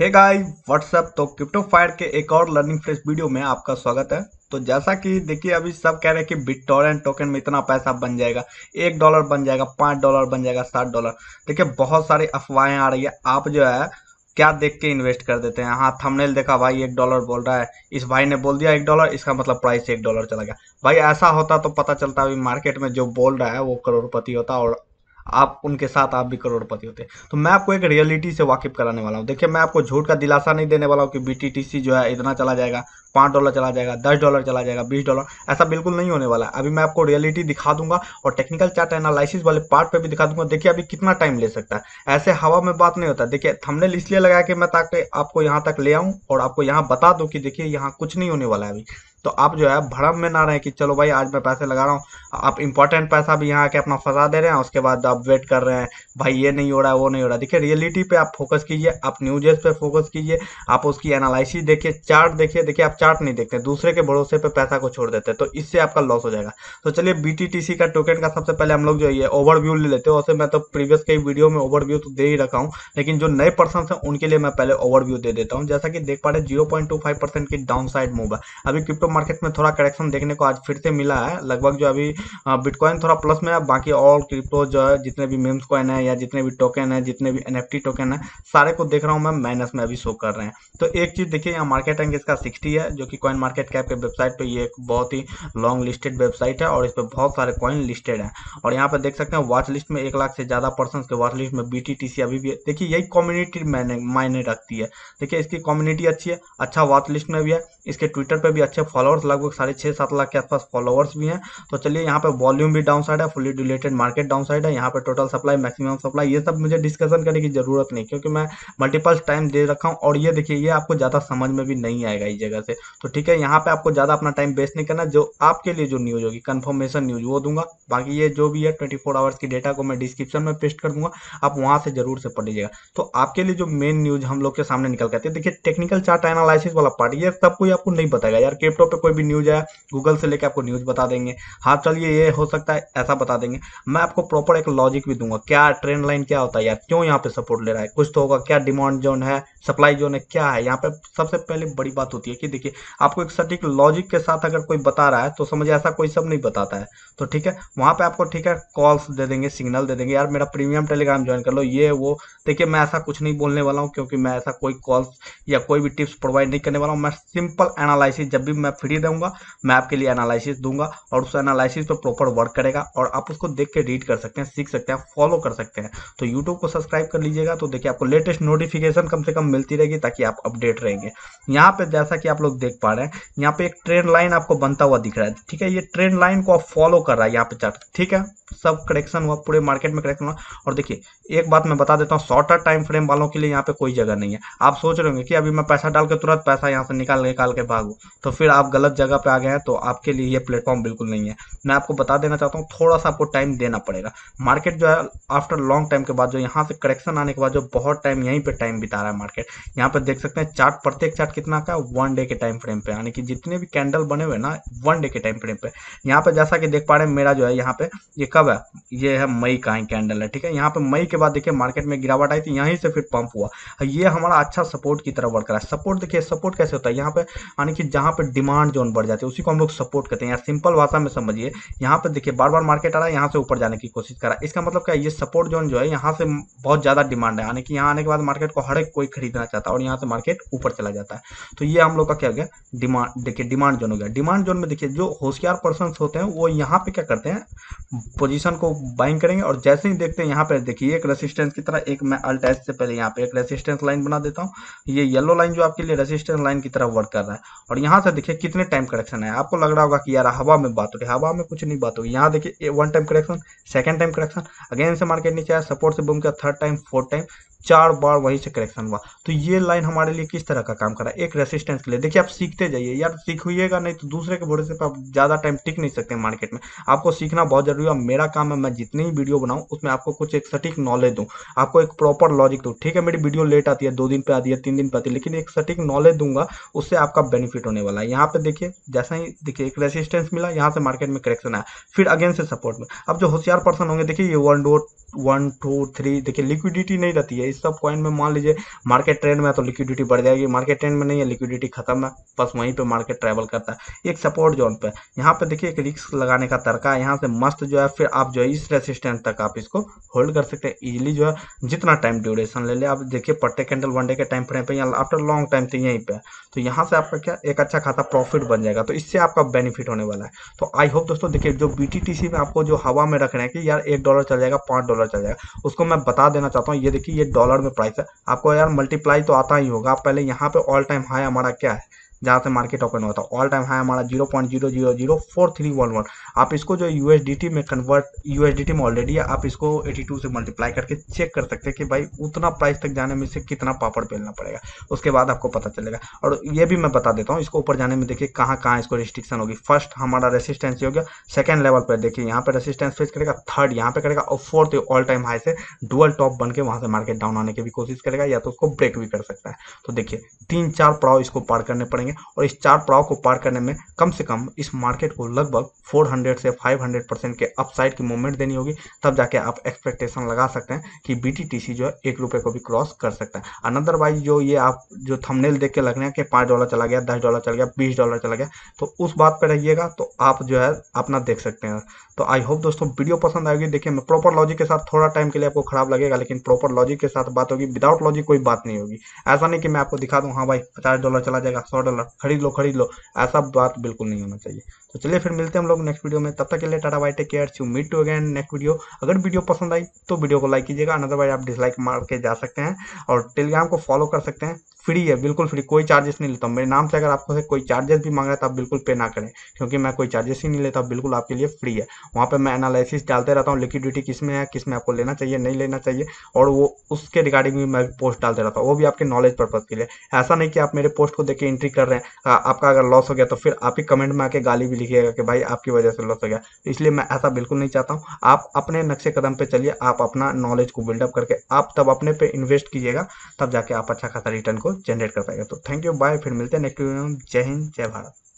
हे guys WhatsApp तो crypto fire के एक और लर्निंग फ्रेश वीडियो में आपका स्वागत है तो जैसा कि देखिए अभी सब कह रहे हैं कि बिटकॉइन टोकन में इतना पैसा बन जाएगा एक डॉलर बन जाएगा पाँच डॉलर बन जाएगा सात डॉलर देखिए बहुत सारी अफवाहें आ रही है आप जो है क्या देख के इन्वेस्ट कर देते हैं हाँ थंबनेल देखा भाई एक डॉलर बोल रहा है इस भाई ने बोल दिया एक डॉलर इसका मतलब प्राइस एक डॉलर चला गया भाई ऐसा होता तो पता चलता अभी मार्केट में जो बोल रहा है वो करोड़पति होता और आप उनके साथ आप भी करोड़पति होते तो मैं आपको एक रियलिटी से वाकिफ कराने वाला हूँ देखिए मैं आपको झूठ का दिलासा नहीं देने वाला हूँ कि बी जो है इतना चला जाएगा पाँच डॉलर चला जाएगा दस डॉलर चला जाएगा बीस डॉलर ऐसा बिल्कुल नहीं होने वाला अभी मैं आपको रियलिटी दिखा दूंगा और टेक्निकल चार्ट एनालिसिस वाले पार्ट पे भी दिखा दूंगा देखिए अभी कितना टाइम ले सकता है ऐसे हवा में बात नहीं होता देखिए थंबनेल इसलिए लगाया कि मैं ताकि आपको यहाँ तक ले आऊँ और आपको यहाँ बता दूँ कि देखिए यहाँ कुछ नहीं होने वाला है अभी तो आप जो है भड़म में ना रहे कि चलो भाई आज मैं पैसे लगा रहा हूँ आप इंपॉर्टेंट पैसा भी यहाँ के अपना फंसा दे रहे हैं उसके बाद आप वेट कर रहे हैं भाई ये नहीं हो रहा है वो नहीं हो रहा देखिए रियलिटी पे आप फोकस कीजिए आप न्यूजेस पे फोकस कीजिए आप उसकी एनालिसिस देखिए चार्ट देखिए देखिए आप चार्ट नहीं देखते दूसरे के भरोसे पे पैसा को छोड़ देते हैं तो इससे आपका लॉस हो जाएगा तो चलिए बी का टोकन का सबसे पहले हम लोग जो ये ओवरव्यू ले लेते हैं वैसे मैं तो प्रीवियस कई वीडियो में ओवरव्यू तो दे ही रखा हूँ लेकिन जो नए पर्सन है उनके लिए मैं पहले ओवरव्यू दे देता हूँ जैसा कि देख पा रहे जीरो की डाउन साइड मूव है अभी क्रिप्टो मार्केट में थोड़ा करेक्शन देखने को आज फिर से मिला है लगभग जो अभी बिटकॉइन थोड़ा प्लस में है बाकी और क्रिप्टो जो है जितने भी मेम्स कॉइन है या जितने भी टोकन है जितने भी एन टोकन है सारे को देख रहा हूँ मैं माइनस में अभी शो कर रहे हैं तो एक चीज देखिए यहाँ मार्केट रैंक इसका सिक्सटी है है जो कि कॉइन मार्केट कैप के वेबसाइट पे ये एक बहुत ही लॉन्ग लिस्टेड वेबसाइट है और इस पर बहुत सारे कॉइन लिस्टेड हैं और यहाँ पर देख सकते हैं वॉच लिस्ट में एक लाख से ज़्यादा पर्सन के वॉच लिस्ट में बी अभी भी देखिए यही कम्युनिटी मायने रखती है देखिए इसकी कम्युनिटी अच्छी है अच्छा वॉच लिस्ट में भी है इसके ट्विटर पर भी अच्छे फॉलोअर्स लगभग साढ़े छः सात लाख के आसपास फॉलोअर्स भी हैं तो चलिए यहाँ पर वॉल्यूम भी डाउन साइड है fully related market downside है यहाँ पर टोटल सप्लाई मैक्सिमम सप्लाई ये सब मुझे डिस्कशन करने की जरूरत नहीं क्योंकि मैं मल्टीपल टाइम दे रखा हूँ और ये देखिए ये आपको ज़्यादा समझ में भी नहीं आएगा इस जगह से तो ठीक है यहाँ पे आपको ज़्यादा अपना टाइम वेस्ट नहीं करना जो आपके लिए जो न्यूज़ होगी कन्फर्मेशन न्यूज़ वो दूंगा बाकी ये जो भी है ट्वेंटी फोर आवर्स की डेटा को मैं डिस्क्रिप्शन में पेस्ट कर दूंगा आप वहां से जरूर से पढ़ लीजिएगा तो आपके लिए जो मेन न्यूज़ हम लोग के सामने निकल करते हैं देखिए टेक्निकल चार्ट एनालिसिस वाला पार्ट ये सब कोई आपको नहीं बताएगा यार क्रिप्टो पे कोई भी न्यूज़ आया गूगल से लेकर आपको न्यूज़ बता देंगे हाँ चलिए ये हो सकता है ऐसा बता देंगे मैं आपको प्रॉपर एक लॉजिक भी दूंगा क्या ट्रेंड लाइन क्या होता है यार क्यों यहाँ पे सपोर्ट ले रहा है कुछ तो होगा क्या डिमांड जोन है सप्लाई जोन है क्या है यहाँ पे सबसे पहले बड़ी बात होती है कि देखिए देखिए आपको एक सटीक लॉजिक के साथ अगर कोई बता रहा है तो समझिए ऐसा कोई सब नहीं बताता है तो ठीक है वहां पे आपको ठीक है कॉल्स दे देंगे सिग्नल दे देंगे यार मेरा प्रीमियम टेलीग्राम ज्वाइन कर लो ये वो देखिए मैं ऐसा कुछ नहीं बोलने वाला हूँ क्योंकि मैं ऐसा कोई कॉल्स या कोई भी टिप्स प्रोवाइड नहीं करने वाला हूँ मैं सिंपल एनालिसिस जब भी मैं फ्री दूंगा मैं आपके लिए एनालिसिस दूंगा और उस एनालिसिस पर प्रॉपर वर्क करेगा और आप उसको देख के रीड कर सकते हैं सीख सकते हैं फॉलो कर सकते हैं तो यूट्यूब को सब्सक्राइब कर लीजिएगा तो देखिए आपको लेटेस्ट नोटिफिकेशन कम से कम मिलती रहेगी ताकि आप अपडेट रहेंगे यहाँ पे जैसा कि आप लोग लोग देख पा रहे हैं यहाँ पे एक ट्रेन लाइन आपको बनता हुआ दिख रहा है ठीक है ये ट्रेन लाइन को आप फॉलो कर रहा है यहाँ पे चार्ट ठीक है सब करेक्शन हुआ पूरे मार्केट में करेक्शन हुआ और देखिए एक बात मैं बता देता हूँ शॉर्टर टाइम फ्रेम वालों के लिए यहाँ पे कोई जगह नहीं है आप सोच रहे होंगे कि अभी मैं पैसा डाल के तुरंत पैसा यहाँ से निकाल निकाल के भागू तो फिर आप गलत जगह पे आ गए हैं तो आपके लिए ये प्लेटफॉर्म बिल्कुल नहीं है मैं आपको बता देना चाहता हूँ थोड़ा सा आपको टाइम देना पड़ेगा मार्केट जो है आफ्टर लॉन्ग टाइम के बाद जो यहाँ से करेक्शन आने के बाद जो बहुत टाइम यहीं पर टाइम बिता रहा है मार्केट यहाँ पर देख सकते हैं चार्ट प्रत्येक चार्ट कितना का वन डे के टाइम टाइम फ्रेम पे यानी कि जितने भी कैंडल बने हुए ना वन डे के टाइम फ्रेम पे यहाँ पे जैसा कि देख पा रहे हैं मेरा जो है यहाँ पे ये कब है ये है मई का ही कैंडल है ठीक है यहाँ पे मई के बाद देखिए मार्केट में गिरावट आई थी यहीं से फिर पंप हुआ ये हमारा अच्छा सपोर्ट की तरफ बढ़ रहा है सपोर्ट देखिए सपोर्ट कैसे होता है यहाँ पे यानी कि जहाँ पे डिमांड जोन बढ़ जाती है उसी को हम लोग सपोर्ट करते हैं यहाँ सिंपल भाषा में समझिए यहाँ पे देखिए बार बार मार्केट आ रहा है यहाँ से ऊपर जाने की कोशिश कर रहा है इसका मतलब क्या है ये सपोर्ट जोन जो है यहाँ से बहुत ज़्यादा डिमांड है यानी कि यहाँ आने के बाद मार्केट को हर एक कोई खरीदना चाहता है और यहाँ से मार्केट ऊपर चला जाता है तो ये हम लोग का क्या गया डिमांड देखिए डिमांड जोन हो गया डिमांड जोन में देखिए जो होशियार पर्सन होते हैं वो यहाँ पे क्या करते हैं पोजीशन को बाइंग करेंगे और जैसे ही देखते हैं यहाँ पे देखिए एक रेसिस्टेंस की तरह एक मैं अल्ट से पहले यहाँ पे एक रेसिस्टेंस लाइन बना देता हूँ ये येलो लाइन जो आपके लिए रेसिस्टेंस लाइन की तरह वर्क कर रहा है और यहाँ से देखिए कितने टाइम करेक्शन है आपको लग रहा होगा कि यार हवा में बात हो रही हवा में कुछ नहीं बात होगी यहाँ देखिए one time correction second time correction again से मार्केट नीचे आया सपोर्ट से बूम किया थर्ड टाइम फोर्थ टाइम चार बार वहीं से करेक्शन हुआ तो ये लाइन हमारे लिए किस तरह का काम कर रहा है एक रेसिस्टेंस के लिए देखिए आप सीखते जाइए यार तो सीखिएगा नहीं तो दूसरे के भरोसे पर आप ज़्यादा टाइम टिक नहीं सकते मार्केट में आपको सीखना बहुत जरूरी है मेरा काम है मैं जितनी ही वीडियो बनाऊँ उसमें आपको कुछ एक सटीक नॉलेज दूँ आपको एक प्रॉपर लॉजिक दूँ ठीक है मेरी वीडियो लेट आती है दो दिन पर आती है तीन दिन पर आती है लेकिन एक सटीक नॉलेज दूंगा उससे आपका बेनिफिट होने वाला है यहाँ पर देखिए जैसा ही देखिए एक रेसिस्टेंस मिला यहाँ से मार्केट में करेक्शन आया फिर अगेन से सपोर्ट में अब जो होशियार पर्सन होंगे देखिए ये one dot one two three देखिए लिक्विडिटी नहीं रहती है इस सब कॉइन में मान लीजिए मार्केट ट्रेंड में तो लिक्विडिटी बढ़ जाएगी मार्केट ट्रेंड में नहीं है लिक्विडिटी खत्म है बस वहीं पे मार्केट ट्रैवल करता है एक सपोर्ट जोन पे यहाँ पे देखिए एक रिक्स लगाने का तरका है यहाँ से मस्त जो है फिर आप जो है इस रेसिस्टेंस तक आप इसको होल्ड कर सकते हैं इजीली जो है जितना टाइम ड्यूरेशन ले ले आप देखिए पट्टे कैंडल वनडे के टाइम फ्रेम पे या आफ्टर लॉन्ग टाइम तो यहीं पर तो यहाँ से आपका क्या एक अच्छा खासा प्रॉफिट बन जाएगा तो इससे आपका बेनिफिट होने वाला है तो आई होप दोस्तों देखिए जो बीटीटीसी में आपको जो हवा में रख रहे हैं कि यार एक डॉलर चल जाएगा पाँच डॉलर चल जाएगा उसको मैं बता देना चाहता हूँ ये देखिए ये डॉलर में प्राइस है आपको यार मल्टीप्लाई तो आता ही होगा पहले यहाँ पे ऑल टाइम हाई हमारा क्या है जहाँ से मार्केट ओपन हुआ था ऑल टाइम हाई हमारा zero point zero zero zero four three one one आप इसको जो यूएसडीटी में कन्वर्ट यूएसडीटी में ऑलरेडी है आप इसको 82 से मल्टीप्लाई करके चेक कर सकते हैं कि भाई उतना प्राइस तक जाने में से कितना पापड़ बेलना पड़ेगा उसके बाद आपको पता चलेगा और ये भी मैं बता देता हूँ इसको ऊपर जाने में देखिए कहाँ कहाँ इसको रिस्ट्रिक्शन होगी फर्स्ट हमारा रेसिस्टेंस हो गया सेकंड लेवल पर देखिए यहाँ पर रेसिस्टेंस फेस करेगा थर्ड यहाँ पे करेगा और फोर्थ ऑल टाइम हाई से डुअल टॉप बन के वहाँ से मार्केट डाउन आने की भी कोशिश करेगा या तो उसको ब्रेक भी कर सकता है तो देखिए तीन चार पड़ाव इसको पार करने पड़ेंगे पाएंगे और इस चार पड़ाव को पार करने में कम से कम इस मार्केट को लगभग 400 से 500 परसेंट के अपसाइड की मूवमेंट देनी होगी तब जाके आप एक्सपेक्टेशन लगा सकते हैं कि बी जो है एक रुपये को भी क्रॉस कर सकता है अनदरवाइज जो ये आप जो थमनेल देख के लग रहे हैं कि पाँच डॉलर चला गया दस डॉलर चला गया बीस डॉलर चला गया तो उस बात पर रहिएगा तो आप जो है अपना देख सकते हैं तो आई होप दोस्तों वीडियो पसंद आएगी देखिए मैं प्रॉपर लॉजिक के साथ थोड़ा टाइम के लिए आपको खराब लगेगा लेकिन प्रॉपर लॉजिक के साथ बात होगी विदाउट लॉजिक कोई बात नहीं होगी ऐसा नहीं कि मैं आपको दिखा दूँ हाँ भाई पचास डॉलर चला जाएगा सौ डॉलर करना खरीद लो खरीद लो ऐसा बात बिल्कुल नहीं होना चाहिए तो चलिए फिर मिलते हैं हम लोग नेक्स्ट वीडियो में तब तक के लिए tata bye take care you meet to again next video अगर वीडियो पसंद आई तो वीडियो को लाइक कीजिएगा अनदर आप डिसलाइक मार के जा सकते हैं और टेलीग्राम को फॉलो कर सकते हैं फ्री है बिल्कुल फ्री कोई चार्जेस नहीं लेता मेरे नाम से अगर आपको से कोई चार्जेस भी मांग रहा है तो आप बिल्कुल पे ना करें क्योंकि मैं कोई चार्जेस ही नहीं लेता बिल्कुल आपके लिए फ्री है वहाँ पर मैं एनालिसिस डालते रहता हूँ लिक्विडिटी किस में है किस में आपको लेना चाहिए नहीं लेना चाहिए और वो उसके रिगार्डिंग भी मैं पोस्ट डालते रहता हूँ वो भी आपके नॉलेज पर्पज के लिए ऐसा नहीं कि आप मेरे पोस्ट को देख के एंट्री कर रहे हैं आपका अगर लॉस हो गया तो फिर आप ही कमेंट में आके गाली भी लिखिएगा कि भाई आपकी वजह से लॉस हो गया इसलिए मैं ऐसा बिल्कुल नहीं चाहता हूँ आप अपने नक्शे कदम पर चलिए आप अपना नॉलेज को बिल्डअप करके आप तब अपने पे इन्वेस्ट कीजिएगा तब जाके आप अच्छा खासा रिटर्न को जनरेट कर पाएगा तो थैंक यू बाय फिर मिलते हैं नेक्स्ट वीडियो में जय हिंद जय भारत